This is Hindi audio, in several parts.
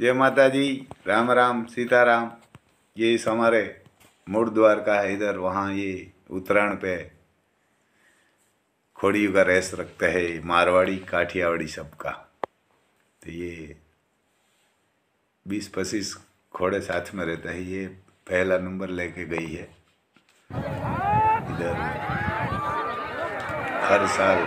जय माता जी राम राम सीताराम ये इस हमारे द्वार का है इधर वहाँ ये उत्तरायण पे खोड़ियों का रेस रखते हैं मारवाड़ी काठियावाड़ी सबका तो ये बीस पच्चीस घोड़े साथ में रहता है ये पहला नंबर लेके गई है इधर हर साल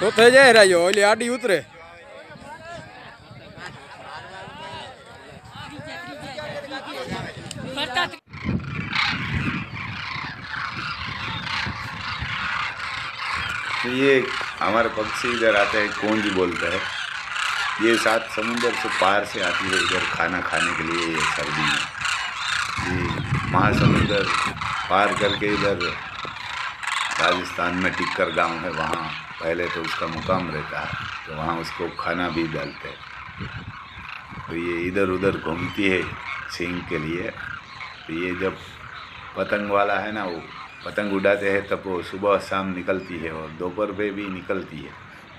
તો થઈ જાય उतरे ये हमारे पक्षी इधर आते हैं कौन जी बोलता है ये सात समुंदर से पार से आती है इधर खाना खाने के लिए ये सर्दी में ये महासमुंदर पार करके इधर राजस्थान में टिक्कर गांव है वहाँ पहले तो उसका मुकाम रहता है तो वहाँ उसको खाना भी डालते हैं तो ये इधर उधर घूमती है सिंह के लिए तो ये जब पतंग वाला है ना वो पतंग उड़ाते हैं तब वो सुबह शाम निकलती है और दोपहर में भी निकलती है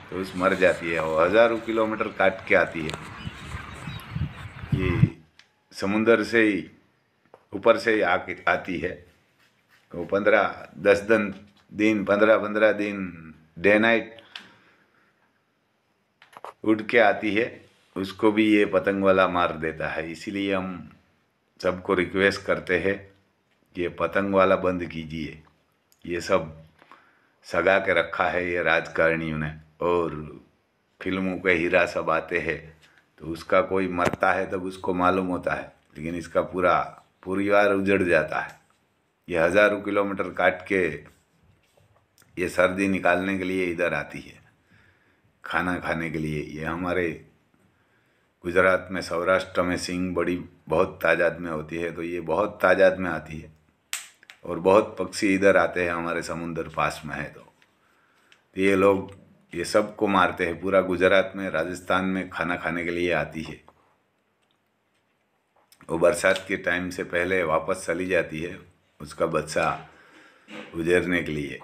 तो उस मर जाती है और हज़ारों किलोमीटर काट के आती है ये समुंदर से ही ऊपर से ही आके आती है वो पंद्रह दस दिन दिन पंद्रह पंद्रह दिन डे नाइट उड़ के आती है उसको भी ये पतंग वाला मार देता है इसीलिए हम सबको रिक्वेस्ट करते हैं ये पतंग वाला बंद कीजिए ये सब सगा के रखा है ये राजकारणियों ने और फिल्मों के हीरा सब आते हैं तो उसका कोई मरता है तब उसको मालूम होता है लेकिन इसका पूरा परिवार उजड़ जाता है ये हज़ारों किलोमीटर काट के ये सर्दी निकालने के लिए इधर आती है खाना खाने के लिए ये हमारे गुजरात में सौराष्ट्र में सींग बड़ी बहुत ताजाद में होती है तो ये बहुत ताज़ाद में आती है और बहुत पक्षी इधर आते हैं हमारे समुंदर पास में है तो।, तो, ये लोग ये सबको मारते हैं पूरा गुजरात में राजस्थान में खाना खाने के लिए आती है वो बरसात के टाइम से पहले वापस चली जाती है उसका बच्चा गुजरने के लिए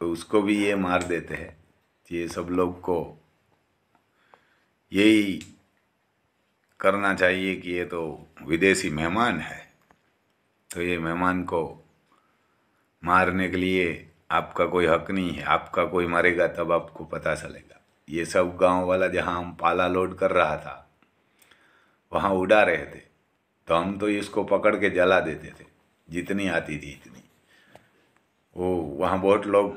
तो उसको भी ये मार देते हैं ये सब लोग को यही करना चाहिए कि ये तो विदेशी मेहमान है तो ये मेहमान को मारने के लिए आपका कोई हक नहीं है आपका कोई मरेगा तब आपको पता चलेगा ये सब गांव वाला जहां हम पाला लोड कर रहा था वहां उड़ा रहे थे तो हम तो इसको पकड़ के जला देते थे जितनी आती थी इतनी वो वहाँ बहुत लोग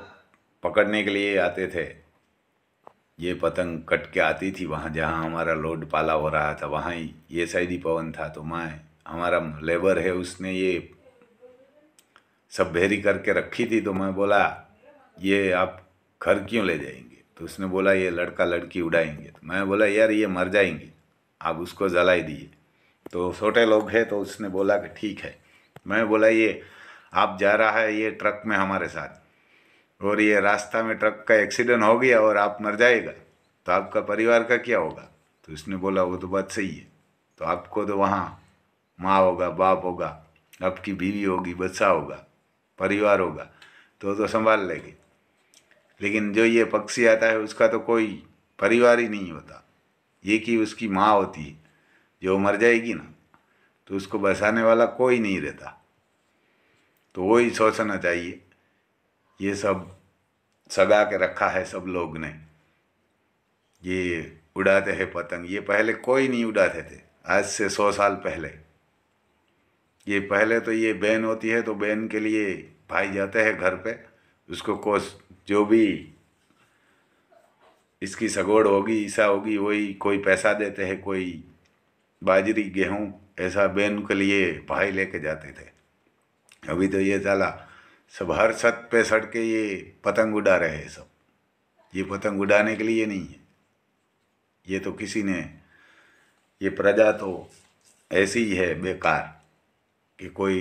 पकड़ने के लिए आते थे ये पतंग कट के आती थी वहाँ जहाँ हमारा लोड पाला हो रहा था वहाँ ही ये साइड ही पवन था तो माँ हमारा लेबर है उसने ये सब भेरी करके रखी थी तो मैं बोला ये आप घर क्यों ले जाएंगे तो उसने बोला ये लड़का लड़की उड़ाएंगे तो मैं बोला यार ये मर जाएंगे आप उसको जलाई दिए तो छोटे लोग हैं तो उसने बोला कि ठीक है मैं बोला ये आप जा रहा है ये ट्रक में हमारे साथ और ये रास्ता में ट्रक का एक्सीडेंट हो गया और आप मर जाएगा तो आपका परिवार का क्या होगा तो उसने बोला वो तो बात सही है तो आपको तो वहाँ माँ होगा बाप होगा आपकी बीवी होगी बच्चा होगा परिवार होगा तो तो संभाल लेंगे लेकिन जो ये पक्षी आता है उसका तो कोई परिवार ही नहीं होता ये कि उसकी माँ होती है जो मर जाएगी ना तो उसको बसाने वाला कोई नहीं रहता तो वही सोचना चाहिए ये सब सगा के रखा है सब लोग ने ये उड़ाते हैं पतंग ये पहले कोई नहीं उड़ाते थे आज से सौ साल पहले ये पहले तो ये बहन होती है तो बहन के लिए भाई जाते हैं घर पे उसको कोस जो भी इसकी सगोड़ होगी ईसा होगी वही कोई पैसा देते हैं कोई बाजरी गेहूँ ऐसा बहन के लिए भाई लेके जाते थे अभी तो ये चला सब हर छत पे सड़ के ये पतंग उड़ा रहे हैं सब ये पतंग उड़ाने के लिए नहीं है ये तो किसी ने ये प्रजा तो ऐसी ही है बेकार कि कोई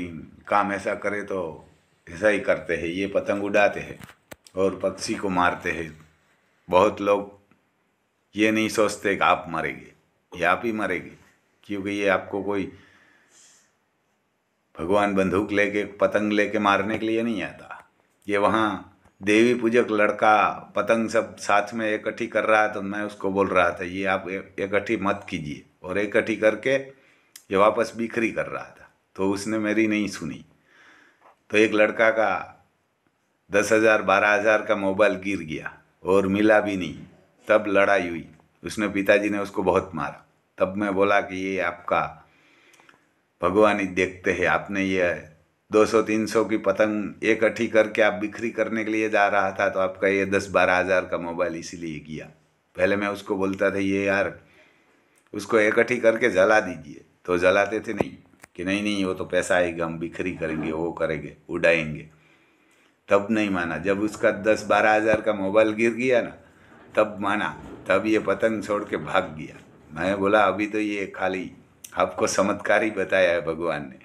काम ऐसा करे तो ऐसा ही करते हैं ये पतंग उड़ाते हैं और पक्षी को मारते हैं बहुत लोग ये नहीं सोचते कि आप मरेंगे ये आप ही मरेंगे क्योंकि ये आपको कोई भगवान बंदूक लेके पतंग लेके मारने के लिए नहीं आता ये वहाँ देवी पूजक लड़का पतंग सब साथ में इकट्ठी कर रहा है तो मैं उसको बोल रहा था ये आप इकट्ठी मत कीजिए और इकट्ठी करके ये वापस बिखरी कर रहा था तो उसने मेरी नहीं सुनी तो एक लड़का का दस हज़ार बारह हज़ार का मोबाइल गिर गया और मिला भी नहीं तब लड़ाई हुई उसने पिताजी ने उसको बहुत मारा तब मैं बोला कि ये आपका भगवान ही देखते हैं आपने ये 200-300 की पतंग इकट्ठी करके आप बिक्री करने के लिए जा रहा था तो आपका ये दस बारह हज़ार का मोबाइल इसीलिए किया पहले मैं उसको बोलता था ये यार उसको इकट्ठी करके जला दीजिए तो जलाते थे नहीं कि नहीं नहीं वो तो पैसा आएगा हम बिक्री करेंगे वो करेंगे उड़ाएंगे तब नहीं माना जब उसका दस बारह हज़ार का मोबाइल गिर गया ना तब माना तब ये पतंग छोड़ के भाग गया मैं बोला अभी तो ये खाली आपको चमत्कार ही बताया है भगवान ने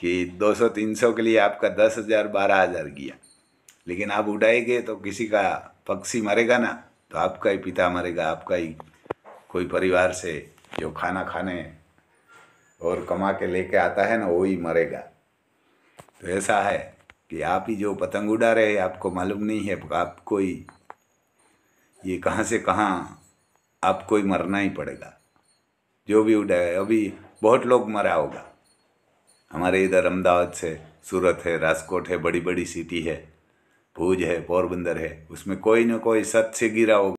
कि 200-300 के लिए आपका दस हज़ार बारह हज़ार गया लेकिन आप उठाएंगे तो किसी का पक्षी मरेगा ना तो आपका ही पिता मरेगा आपका ही कोई परिवार से जो खाना खाने और कमा के लेके आता है ना वो ही मरेगा तो ऐसा है कि आप ही जो पतंग उड़ा रहे आपको मालूम नहीं है आपको ही ये कहाँ से कहाँ आपको ही मरना ही पड़ेगा जो भी उड़ाए अभी बहुत लोग मरा होगा हमारे इधर अहमदाबाद से सूरत है राजकोट है बड़ी बड़ी सिटी है भूज है पोरबंदर है उसमें कोई ना कोई सत से गिरा होगा